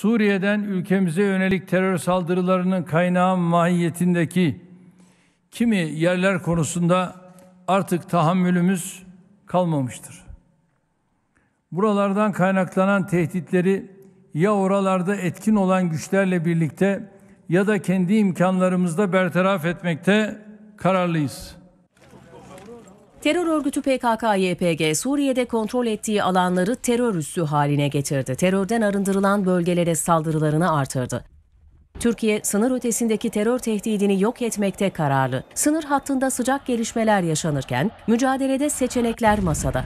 Suriye'den ülkemize yönelik terör saldırılarının kaynağı mahiyetindeki kimi yerler konusunda artık tahammülümüz kalmamıştır. Buralardan kaynaklanan tehditleri ya oralarda etkin olan güçlerle birlikte ya da kendi imkanlarımızda bertaraf etmekte kararlıyız.'' Terör örgütü PKK-YPG Suriye'de kontrol ettiği alanları terör üssü haline getirdi. Terörden arındırılan bölgelere saldırılarını artırdı. Türkiye sınır ötesindeki terör tehdidini yok etmekte kararlı. Sınır hattında sıcak gelişmeler yaşanırken mücadelede seçenekler masada.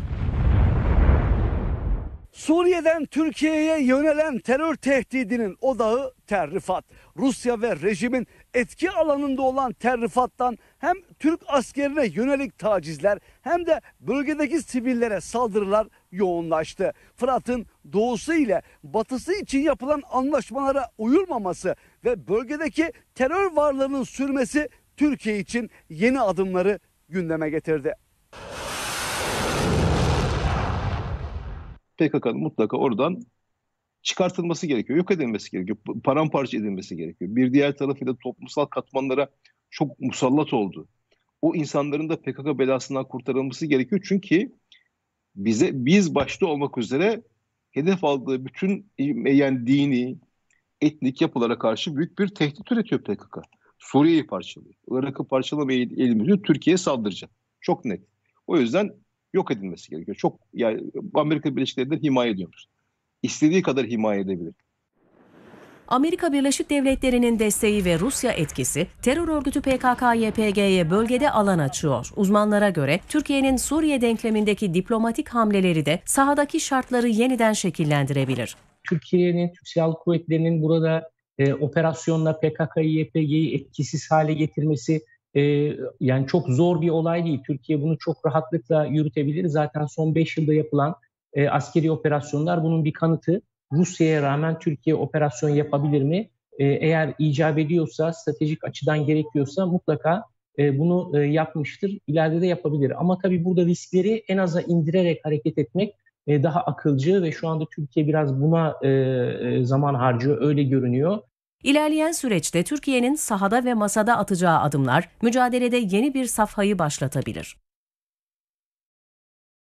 Suriye'den Türkiye'ye yönelen terör tehdidinin odağı Terrifat. Rusya ve rejimin etki alanında olan Terrifat'tan hem Türk askerine yönelik tacizler hem de bölgedeki sivillere saldırılar yoğunlaştı. Fırat'ın doğusu ile batısı için yapılan anlaşmalara uyulmaması ve bölgedeki terör varlığının sürmesi Türkiye için yeni adımları gündeme getirdi. PKK'nın mutlaka oradan çıkartılması gerekiyor. Yok edilmesi gerekiyor. Paramparça edilmesi gerekiyor. Bir diğer tarafıyla toplumsal katmanlara çok musallat oldu. O insanların da PKK belasından kurtarılması gerekiyor. Çünkü bize biz başta olmak üzere hedef aldığı bütün yani dini, etnik yapılara karşı büyük bir tehdit üretiyor PKK. Suriye'yi parçalıyor. Irak'ı parçalama eğilimi Türkiye'ye saldıracak. Çok net. O yüzden yok edilmesi gerekiyor. Çok yani Amerika Birleşik Devletleri himaye ediyoruz. İstediği kadar himaye edebilir. Amerika Birleşik Devletleri'nin desteği ve Rusya etkisi terör örgütü PKK-YPG'ye bölgede alan açıyor. Uzmanlara göre Türkiye'nin Suriye denklemindeki diplomatik hamleleri de sahadaki şartları yeniden şekillendirebilir. Türkiye'nin, Türk Silahlı Kuvvetleri'nin burada e, operasyonla PKK-YPG'yi etkisiz hale getirmesi e, yani çok zor bir olay değil. Türkiye bunu çok rahatlıkla yürütebilir. Zaten son 5 yılda yapılan e, askeri operasyonlar bunun bir kanıtı. Rusya'ya rağmen Türkiye operasyon yapabilir mi? E, eğer icap ediyorsa, stratejik açıdan gerekiyorsa mutlaka e, bunu e, yapmıştır. İleride de yapabilir. Ama tabii burada riskleri en aza indirerek hareket etmek e, daha akılcı ve şu anda Türkiye biraz buna e, e zaman harcıyor. Öyle görünüyor. İlerleyen süreçte Türkiye'nin sahada ve masada atacağı adımlar mücadelede yeni bir safhayı başlatabilir.